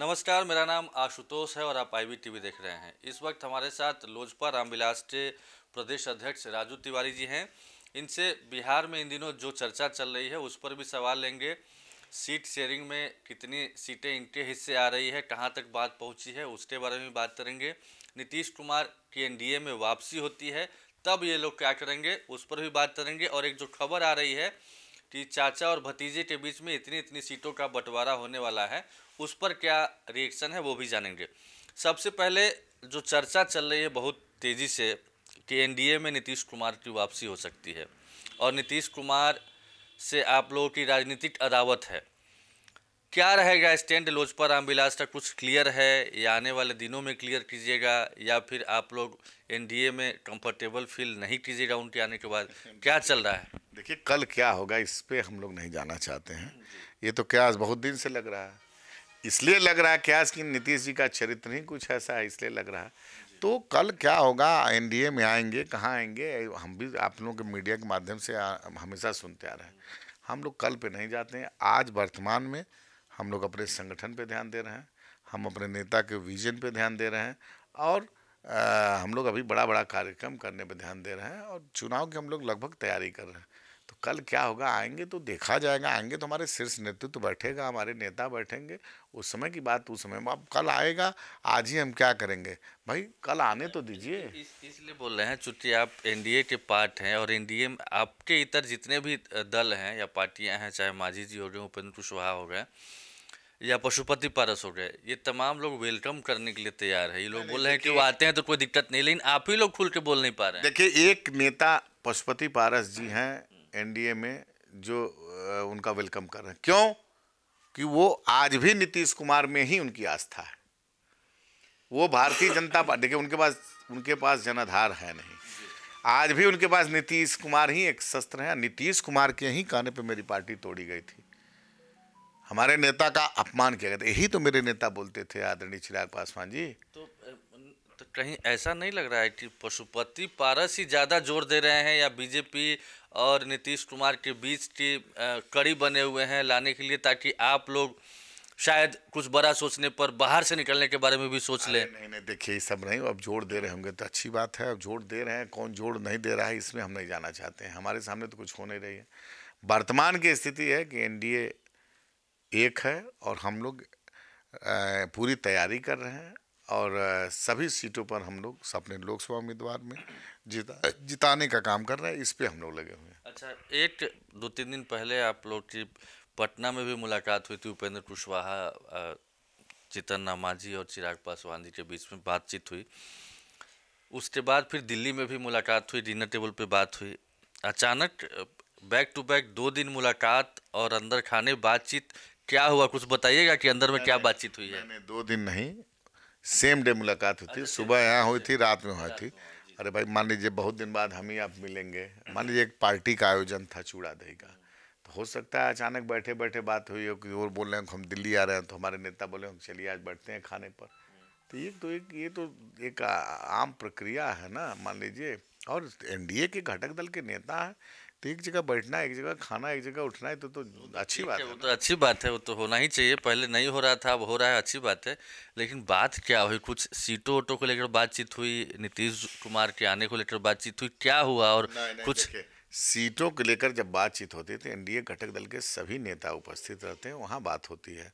नमस्कार मेरा नाम आशुतोष है और आप आई टीवी देख रहे हैं इस वक्त हमारे साथ लोजपा रामविलास के प्रदेश अध्यक्ष राजू तिवारी जी हैं इनसे बिहार में इन दिनों जो चर्चा चल रही है उस पर भी सवाल लेंगे सीट शेयरिंग में कितनी सीटें इनके हिस्से आ रही है कहाँ तक बात पहुँची है उसके बारे में बात करेंगे नीतीश कुमार की एन में वापसी होती है तब ये लोग क्या करेंगे उस पर भी बात करेंगे और एक जो खबर आ रही है कि चाचा और भतीजे के बीच में इतनी इतनी सीटों का बंटवारा होने वाला है उस पर क्या रिएक्शन है वो भी जानेंगे सबसे पहले जो चर्चा चल रही है बहुत तेज़ी से कि एनडीए में नीतीश कुमार की वापसी हो सकती है और नीतीश कुमार से आप लोगों की राजनीतिक अदावत है क्या रहेगा स्टैंड लोजपा रामविलास का कुछ क्लियर है या आने वाले दिनों में क्लियर कीजिएगा या फिर आप लोग एनडीए में कंफर्टेबल फील नहीं कीजिएगा उनके आने के बाद क्या चल रहा है देखिए कल क्या होगा इस पर हम लोग नहीं जाना चाहते हैं ये तो क्या बहुत दिन से लग रहा है इसलिए लग रहा है क्या कि नीतीश जी का चरित्र ही कुछ ऐसा है इसलिए लग रहा है तो कल क्या होगा एनडीए में आएंगे कहाँ आएंगे हम भी आप लोगों के मीडिया के माध्यम से हमेशा सुनते आ रहे हैं हम लोग कल पे नहीं जाते हैं आज वर्तमान में हम लोग अपने संगठन पे ध्यान दे रहे हैं हम अपने नेता के विजन पे ध्यान दे रहे हैं और आ, हम लोग अभी बड़ा बड़ा कार्यक्रम करने पर ध्यान दे रहे हैं और चुनाव की हम लोग लगभग तैयारी कर रहे हैं तो कल क्या होगा आएंगे तो देखा जाएगा आएंगे तो हमारे शीर्ष नेतृत्व बैठेगा हमारे नेता बैठेंगे उस समय की बात उस समय अब कल आएगा आज ही हम क्या करेंगे भाई कल आने तो दीजिए इस, इसलिए बोल रहे हैं चूंकि आप एनडीए के पार्ट हैं और एनडीए में आपके इतर जितने भी दल हैं या पार्टियां हैं चाहे माझी जी हो गए उपेंद्र कुशवाहा हो गए या पशुपति पारस हो गए ये तमाम लोग वेलकम करने के लिए तैयार है ये लोग बोल रहे हैं कि वो आते हैं तो कोई दिक्कत नहीं लेकिन आप ही लोग खुल के बोल नहीं पा रहे हैं देखिए एक नेता पशुपति पारस जी हैं एनडीए में जो उनका वेलकम कर रहे हैं क्यों कि वो आज भी नीतीश कुमार में ही उनकी आस्था है वो भारतीय जनता पार्टी देखिए उनके पास उनके पास जनाधार है नहीं आज भी उनके पास नीतीश कुमार ही एक शस्त्र है नीतीश कुमार के ही कहने पे मेरी पार्टी तोड़ी गई थी हमारे नेता का अपमान किया गया था यही तो मेरे नेता बोलते थे आदरणीय चिराग पासवान जी तो तो कहीं ऐसा नहीं लग रहा है कि पशुपति पारस ही ज़्यादा जोर दे रहे हैं या बीजेपी और नीतीश कुमार के बीच की कड़ी बने हुए हैं लाने के लिए ताकि आप लोग शायद कुछ बड़ा सोचने पर बाहर से निकलने के बारे में भी सोच लें नहीं नहीं देखिए ये सब नहीं अब जोड़ दे रहे होंगे तो अच्छी बात है अब जोड़ दे रहे हैं कौन जोड़ नहीं दे रहा है इसमें हम नहीं जाना चाहते हैं हमारे सामने तो कुछ हो नहीं रही है वर्तमान की स्थिति है कि एन एक है और हम लोग पूरी तैयारी कर रहे हैं और सभी सीटों पर हम लोग अपने लोकसभा उम्मीदवार में जिता जिताने का काम कर रहे हैं इस पर हम लोग लगे हुए हैं अच्छा एक दो तीन दिन पहले आप लोग की पटना में भी मुलाकात हुई थी उपेंद्र कुशवाहा चेतन जी और चिराग पासवान जी के बीच में बातचीत हुई उसके बाद फिर दिल्ली में भी मुलाकात हुई डिनर टेबल पर बात हुई अचानक बैक टू बैक दो दिन मुलाकात और अंदर खाने बातचीत क्या हुआ कुछ बताइएगा कि अंदर में क्या बातचीत हुई है दो दिन नहीं सेम डे मुलाकात अच्छा, अच्छा, अच्छा, हुई थी सुबह यहाँ हुई थी रात में हुई थी अरे भाई मान लीजिए बहुत दिन बाद हम ही आप मिलेंगे मान लीजिए एक पार्टी का आयोजन था चूड़ा दही का तो हो सकता है अचानक बैठे बैठे बात हुई हो कि और बोल रहे हैं हम दिल्ली आ रहे हैं तो हमारे नेता बोले हम चलिए आज बैठते हैं खाने पर तो ये तो एक ये तो एक आम प्रक्रिया है ना मान लीजिए और एनडीए के घटक दल के नेता हैं तो एक जगह बैठना एक जगह खाना एक जगह उठना है तो तो अच्छी बात है वो तो अच्छी बात है वो तो होना ही चाहिए पहले नहीं हो रहा था अब हो रहा है अच्छी बात है लेकिन बात क्या हुई कुछ सीटों वोटों को लेकर बातचीत हुई नीतीश कुमार के आने को लेकर बातचीत हुई क्या हुआ और नहीं, नहीं, कुछ सीटों को लेकर जब बातचीत होती है तो एनडीए घटक दल के सभी नेता उपस्थित रहते हैं वहाँ बात होती है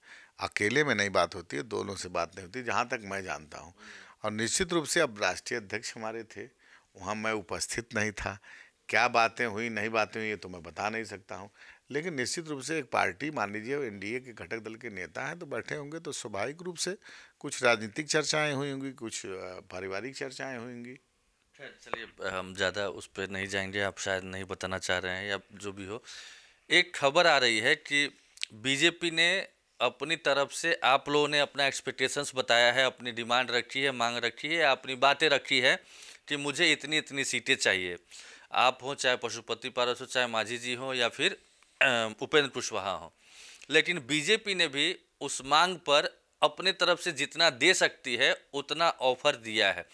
अकेले में नहीं बात होती है दोनों से बात नहीं होती जहाँ तक मैं जानता हूँ और निश्चित रूप से अब राष्ट्रीय अध्यक्ष हमारे थे वहाँ मैं उपस्थित नहीं था क्या बातें हुई नहीं बातें हुई ये तो मैं बता नहीं सकता हूँ लेकिन निश्चित रूप से एक पार्टी मान लीजिए एनडीए के घटक दल के नेता हैं तो बैठे होंगे तो स्वाभाविक रूप से कुछ राजनीतिक चर्चाएं हुई होंगी कुछ पारिवारिक चर्चाएं होंगी चलिए हम ज़्यादा उस पर नहीं जाएंगे आप शायद नहीं बताना चाह रहे हैं या जो भी हो एक खबर आ रही है कि बीजेपी ने अपनी तरफ से आप लोगों ने अपना एक्सपेक्टेशंस बताया है अपनी डिमांड रखी है मांग रखी है अपनी बातें रखी है कि मुझे इतनी इतनी सीटें चाहिए आप हों चाहे पशुपति पारस हो चाहे माझी जी हों या फिर उपेंद्र कुशवाहा हों लेकिन बीजेपी ने भी उस मांग पर अपने तरफ से जितना दे सकती है उतना ऑफर दिया है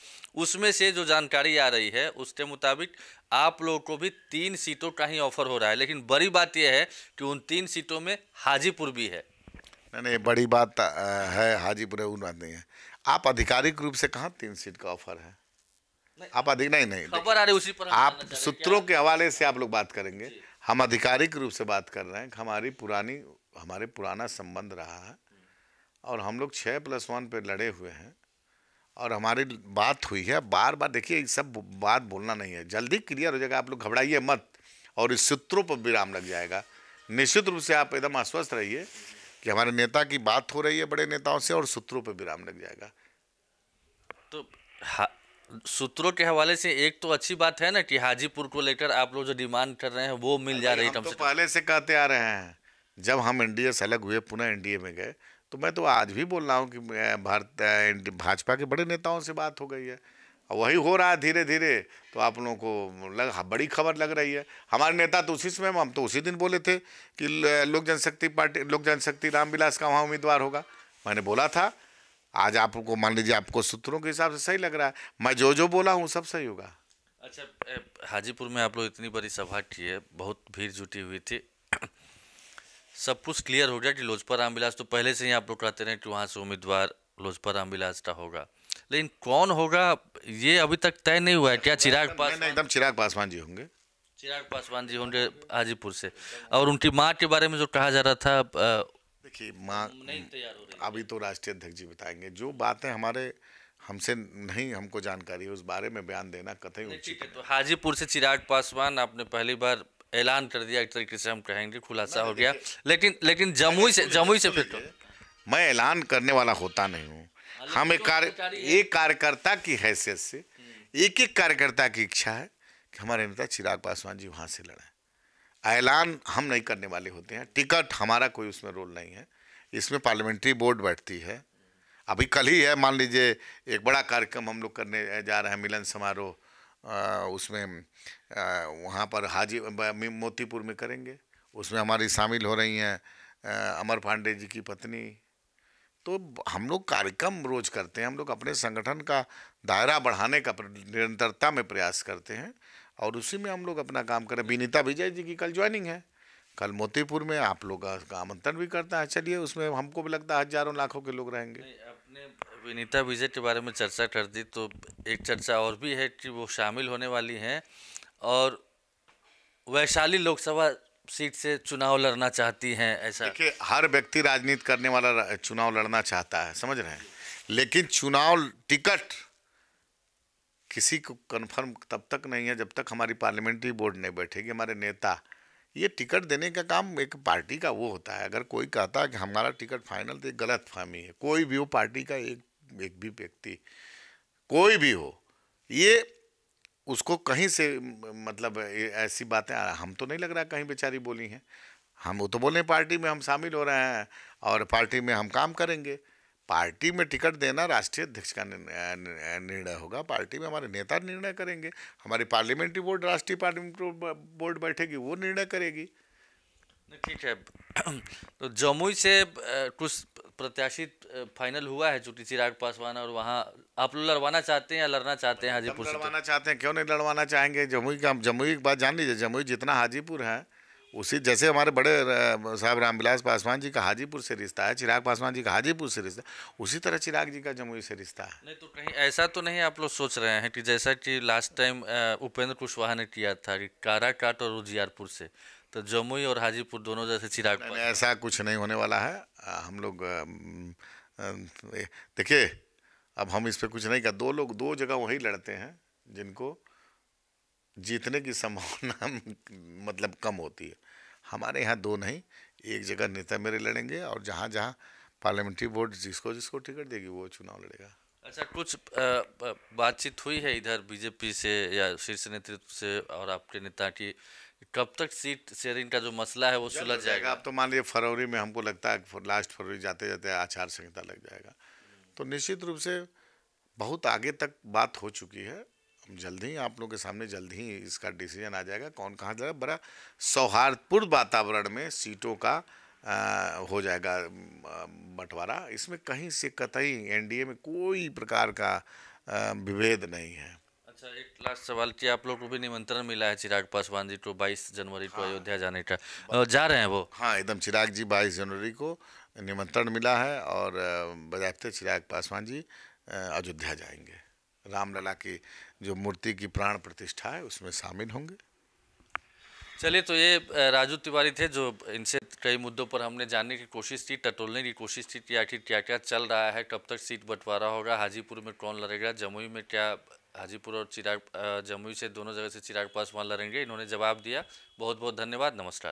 उसमें से जो जानकारी आ रही है उसके मुताबिक आप लोगों को भी तीन सीटों का ही ऑफर हो रहा है लेकिन बड़ी बात यह है कि उन तीन सीटों में हाजीपुर भी है नहीं नहीं बड़ी बात है हाजीपुर है उन बात नहीं है आप आधिकारिक रूप से कहाँ तीन सीट का ऑफर है आप अधिक नहीं खबर आ रही उसी पर आप सूत्रों के हवाले से आप लोग बात करेंगे हम आधिकारिक रूप से बात कर रहे हैं हमारी पुरानी हमारे पुराना संबंध रहा है और हम लोग छः प्लस वन पे लड़े हुए हैं और हमारी बात हुई है बार बार देखिए सब बात बोलना नहीं है जल्दी क्लियर हो जाएगा आप लोग घबराइए मत और इस सूत्रों पर विराम लग जाएगा निश्चित रूप से आप एकदम आश्वस्त रहिए कि हमारे नेता की बात हो रही है बड़े नेताओं से और सूत्रों पर विराम लग जाएगा तो हाँ सूत्रों के हवाले से एक तो अच्छी बात है ना कि हाजीपुर को लेकर आप लोग जो डिमांड कर रहे हैं वो मिल जा रही है तो पहले से कहते आ रहे हैं जब हम एनडीए से अलग हुए पुनः एनडीए में गए तो मैं तो आज भी बोल रहा हूँ कि भारत भाजपा के बड़े नेताओं से बात हो गई है और वही हो रहा है धीरे धीरे तो आप लोगों को लग बड़ी खबर लग रही है हमारे नेता तो उसी समय हम तो उसी दिन बोले थे कि लोक जनशक्ति पार्टी लोक जनशक्ति रामविलास का वहाँ उम्मीदवार होगा मैंने बोला था आज आपको मान लीजिए आपको सूत्रों के हिसाब से सही लग रहा है मैं जो जो बोला हूँ सब सही होगा अच्छा हाजीपुर में आप लोग इतनी बड़ी सभा की है बहुत भीड़ जुटी हुई थी सब कुछ क्लियर हो गया कि लोजपा रामविलास तो पहले से ही आप लोग कहते रहे कि वहाँ से उम्मीदवार लोजपा रामविलास का होगा लेकिन कौन होगा ये अभी तक तय नहीं हुआ है क्या चिराग पासवान एकदम चिराग पासवान जी होंगे चिराग पासवान जी होंगे हाजीपुर से और उनकी माँ के बारे में जो कहा जा रहा था देखिए माँ अभी तो राष्ट्रीय अध्यक्ष जी बताएंगे जो बातें हमारे हमसे नहीं हमको जानकारी है उस बारे में बयान देना कतई उचित है तो हाजीपुर से चिराग पासवान आपने पहली बार ऐलान कर दिया एक तरीके से हम कहेंगे खुलासा हो गया लेकिन लेकिन जमुई से जमुई से तो फिर तो मैं ऐलान करने वाला होता नहीं हूँ हाँ, हम एक कार्य एक कार्यकर्ता की हैसियत से हम्म। एक एक कार्यकर्ता की इच्छा है कि हमारे नेता चिराग पासवान जी वहाँ से लड़ें ऐलान हम नहीं करने वाले होते हैं टिकट हमारा कोई उसमें रोल नहीं है इसमें पार्लियामेंट्री बोर्ड बैठती है अभी कल ही है मान लीजिए एक बड़ा कार्यक्रम हम लोग करने जा रहे हैं मिलन समारोह उसमें वहाँ पर हाजी मोतीपुर में करेंगे उसमें हमारी शामिल हो रही हैं अमर पांडे जी की पत्नी तो हम लोग कार्यक्रम रोज करते हैं हम लोग अपने संगठन का दायरा बढ़ाने का निरंतरता में प्रयास करते हैं और उसी में हम लोग अपना काम करें विनीता विजय जी की कल ज्वाइनिंग है कल मोतीपुर में आप लोग का आमंत्रण भी करता है चलिए उसमें हमको भी लगता है हजारों लाखों के लोग रहेंगे अपने विनीता विजय के बारे में चर्चा कर दी तो एक चर्चा और भी है कि वो शामिल होने वाली हैं और वैशाली लोकसभा सीट से चुनाव लड़ना चाहती हैं ऐसा देखिए हर व्यक्ति राजनीति करने वाला चुनाव लड़ना चाहता है समझ रहे हैं लेकिन चुनाव टिकट किसी को कन्फर्म तब तक नहीं है जब तक हमारी पार्लियामेंट्री बोर्ड नहीं बैठेगी हमारे नेता ये टिकट देने का काम एक पार्टी का वो होता है अगर कोई कहता है कि हमारा टिकट फाइनल तो गलत फहमी है कोई भी हो पार्टी का एक एक भी व्यक्ति कोई भी हो ये उसको कहीं से मतलब ऐसी बातें हम तो नहीं लग रहा कहीं बेचारी बोली हैं हम वो तो बोले पार्टी में हम शामिल हो रहे हैं और पार्टी में हम काम करेंगे पार्टी में टिकट देना राष्ट्रीय अध्यक्ष का निर्णय होगा पार्टी में हमारे नेता निर्णय करेंगे हमारी पार्लियामेंट्री बोर्ड राष्ट्रीय पार्लियामेंट्री बोर्ड बैठेगी वो निर्णय करेगी ठीक है तो जमुई से कुछ प्रत्याशी फाइनल हुआ है चूंकि चिराग पासवान और वहाँ आप लोग लड़वाना चाहते हैं या लड़ना चाहते हैं हाजीपुर तो? लड़वाना चाहते हैं क्यों नहीं लड़वाना चाहेंगे जमुई का जमुई की बात जान लीजिए जमुई जितना हाजीपुर है उसी जैसे हमारे बड़े साहब रामविलास पासवान जी का हाजीपुर से रिश्ता है चिराग पासवान जी का हाजीपुर से रिश्ता उसी तरह चिराग जी का जमुई से रिश्ता है नहीं तो कहीं ऐसा तो नहीं आप लोग सोच रहे हैं कि जैसा कि लास्ट टाइम उपेंद्र कुशवाहा ने किया था कि काराकाट और उजियारपुर से तो जमुई और हाजीपुर दोनों जैसे चिराग ऐसा कुछ नहीं होने वाला है हम लोग देखिए अब हम इस पर कुछ नहीं कहा दो लोग दो जगह वहीं लड़ते हैं जिनको जीतने की संभावना मतलब कम होती है हमारे यहाँ दो नहीं एक जगह नेता मेरे लड़ेंगे और जहाँ जहाँ पार्लियामेंट्री बोर्ड जिसको जिसको टिकट देगी वो चुनाव लड़ेगा अच्छा कुछ बातचीत हुई है इधर बीजेपी से या शीर्ष नेतृत्व से और आपके नेता की कब तक सीट शेयरिंग का जो मसला है वो सुलझ जाएगा आप तो मान लीजिए फरवरी में हमको लगता है लास्ट फरवरी जाते जाते आचार संहिता लग जाएगा तो निश्चित रूप से बहुत आगे तक बात हो चुकी है जल्द ही आप लोग के सामने जल्द ही इसका डिसीजन आ जाएगा कौन कहाँ जाएगा बड़ा सौहार्दपूर्ण वातावरण में सीटों का आ, हो जाएगा बंटवारा इसमें कहीं से कतई एनडीए में कोई प्रकार का विभेद नहीं है अच्छा एक लास्ट सवाल कि आप लोग को भी निमंत्रण मिला है चिराग पासवान जी को बाईस जनवरी को हाँ, अयोध्या जाने का हाँ। जा रहे हैं वो हाँ एकदम चिराग जी बाईस जनवरी को निमंत्रण मिला है और बजाय तो चिराग पासवान जी अयोध्या जाएंगे रामलला की जो मूर्ति की प्राण प्रतिष्ठा है उसमें शामिल होंगे चलिए तो ये राजू तिवारी थे जो इनसे कई मुद्दों पर हमने जानने की कोशिश की टटोलने की कोशिश की कि आखिर क्या क्या चल रहा है कब तक सीट बंटवारा होगा हाजीपुर में कौन लड़ेगा जमुई में क्या हाजीपुर और चिराग जमुई से दोनों जगह से चिराग पासवान लड़ेंगे इन्होंने जवाब दिया बहुत बहुत धन्यवाद नमस्कार